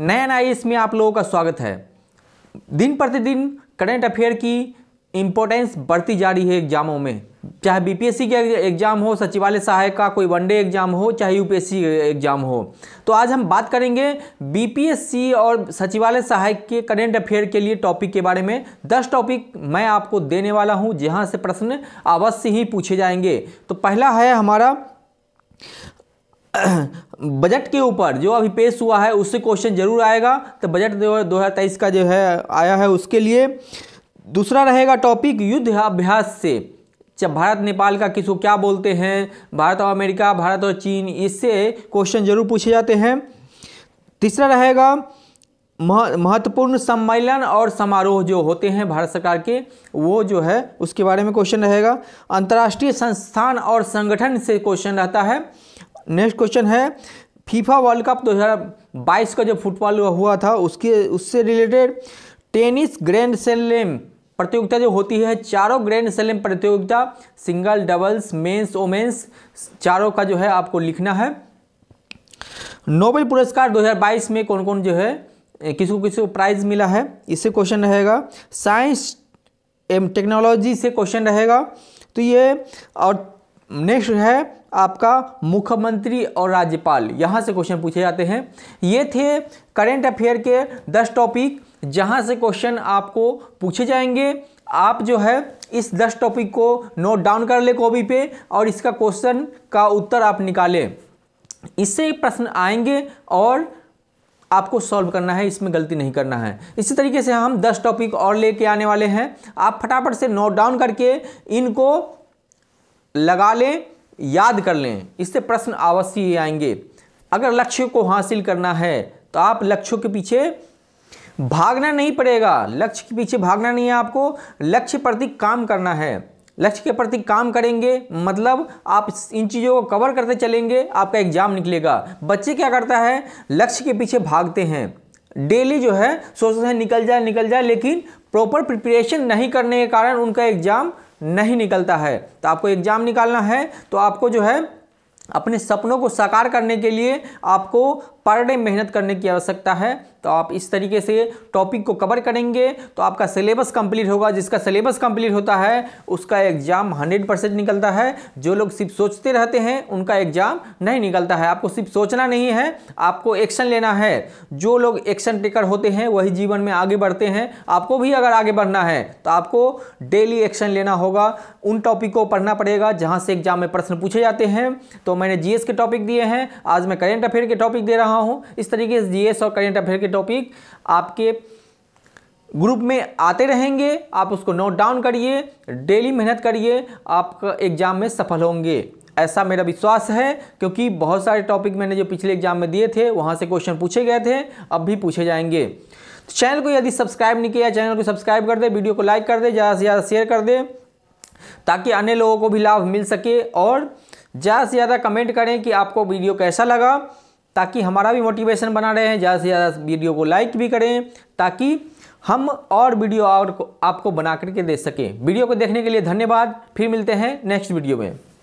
नया नया इसमें आप लोगों का स्वागत है दिन प्रतिदिन करेंट अफेयर की इम्पोर्टेंस बढ़ती जा रही है एग्जामों में चाहे बीपीएससी के एग्ज़ाम हो सचिवालय सहायक का कोई वनडे एग्ज़ाम हो चाहे यूपीएससी एग्ज़ाम हो तो आज हम बात करेंगे बीपीएससी और सचिवालय सहायक के करेंट अफेयर के लिए टॉपिक के बारे में दस टॉपिक मैं आपको देने वाला हूं जहां से प्रश्न अवश्य ही पूछे जाएंगे तो पहला है हमारा बजट के ऊपर जो अभी पेश हुआ है उससे क्वेश्चन जरूर आएगा तो बजट दो हज़ार तेईस का जो है आया है उसके लिए दूसरा रहेगा टॉपिक युद्धाभ्यास से जब अच्छा, भारत नेपाल का किसको क्या बोलते हैं भारत और अमेरिका भारत और चीन इससे क्वेश्चन जरूर पूछे जाते हैं तीसरा रहेगा महत्वपूर्ण सम्मेलन और समारोह जो होते हैं भारत सरकार के वो जो है उसके बारे में क्वेश्चन रहेगा अंतर्राष्ट्रीय संस्थान और संगठन से क्वेश्चन रहता है नेक्स्ट क्वेश्चन है फीफा वर्ल्ड कप 2022 का जो फुटबॉल हुआ था उसके उससे रिलेटेड टेनिस ग्रैंड स्लैम प्रतियोगिता जो होती है चारों ग्रैंड स्लैम प्रतियोगिता सिंगल डबल्स मेंस ओमेंस चारों का जो है आपको लिखना है नोबेल पुरस्कार 2022 में कौन कौन जो है किसको किसको प्राइज मिला है इससे क्वेश्चन रहेगा साइंस एम टेक्नोलॉजी से क्वेश्चन रहेगा तो ये और नेक्स्ट है आपका मुख्यमंत्री और राज्यपाल यहाँ से क्वेश्चन पूछे जाते हैं ये थे करेंट अफेयर के दस टॉपिक जहाँ से क्वेश्चन आपको पूछे जाएंगे आप जो है इस दस टॉपिक को नोट डाउन कर ले कॉपी पे और इसका क्वेश्चन का उत्तर आप निकालें इससे प्रश्न आएंगे और आपको सॉल्व करना है इसमें गलती नहीं करना है इसी तरीके से हम 10 टॉपिक और लेके आने वाले हैं आप फटाफट से नोट डाउन करके इनको लगा लें याद कर लें इससे प्रश्न अवश्य ही आएंगे अगर लक्ष्य को हासिल करना है तो आप लक्ष्यों के पीछे भागना नहीं पड़ेगा लक्ष्य के पीछे भागना नहीं है आपको लक्ष्य प्रति काम करना है लक्ष्य के प्रति काम करेंगे मतलब आप इन चीज़ों को कवर करते चलेंगे आपका एग्जाम निकलेगा बच्चे क्या करता है लक्ष्य के पीछे भागते हैं डेली जो है सोचते हैं निकल जाए निकल जाए लेकिन प्रॉपर प्रिपरेशन नहीं करने के कारण उनका एग्ज़ाम नहीं निकलता है तो आपको एग्ज़ाम निकालना है तो आपको जो है अपने सपनों को साकार करने के लिए आपको पर डे मेहनत करने की आवश्यकता है तो आप इस तरीके से टॉपिक को कवर करेंगे तो आपका सिलेबस कंप्लीट होगा जिसका सिलेबस कंप्लीट होता है उसका एग्ज़ाम 100 परसेंट निकलता है जो लोग सिर्फ सोचते रहते हैं उनका एग्ज़ाम नहीं निकलता है आपको सिर्फ सोचना नहीं है आपको एक्शन लेना है जो लोग एक्शन टेकर होते हैं वही जीवन में आगे बढ़ते हैं आपको भी अगर आगे बढ़ना है तो आपको डेली एक्शन लेना होगा उन टॉपिक को पढ़ना पड़ेगा जहाँ से एग्ज़ाम में प्रश्न पूछे जाते हैं तो मैंने जी के टॉपिक दिए हैं आज मैं करेंट अफेयर के टॉपिक दे रहा हूँ रहा हूँ इस तरीके से जीएस और करेंट अफेयर के टॉपिक आपके ग्रुप में आते रहेंगे आप उसको नोट डाउन करिए डेली मेहनत करिए आप एग्ज़ाम में सफल होंगे ऐसा मेरा विश्वास है क्योंकि बहुत सारे टॉपिक मैंने जो पिछले एग्जाम में दिए थे वहाँ से क्वेश्चन पूछे गए थे अब भी पूछे जाएंगे तो चैनल को यदि सब्सक्राइब नहीं किया चैनल को सब्सक्राइब कर दे वीडियो को लाइक कर दे ज़्यादा से ज़्यादा शेयर कर दे ताकि अन्य लोगों को भी लाभ मिल सके और ज़्यादा से ज़्यादा कमेंट करें कि आपको वीडियो कैसा लगा ताकि हमारा भी मोटिवेशन बना रहे हैं ज़्यादा से ज़्यादा वीडियो को लाइक भी करें ताकि हम और वीडियो और आपको बना करके दे सकें वीडियो को देखने के लिए धन्यवाद फिर मिलते हैं नेक्स्ट वीडियो में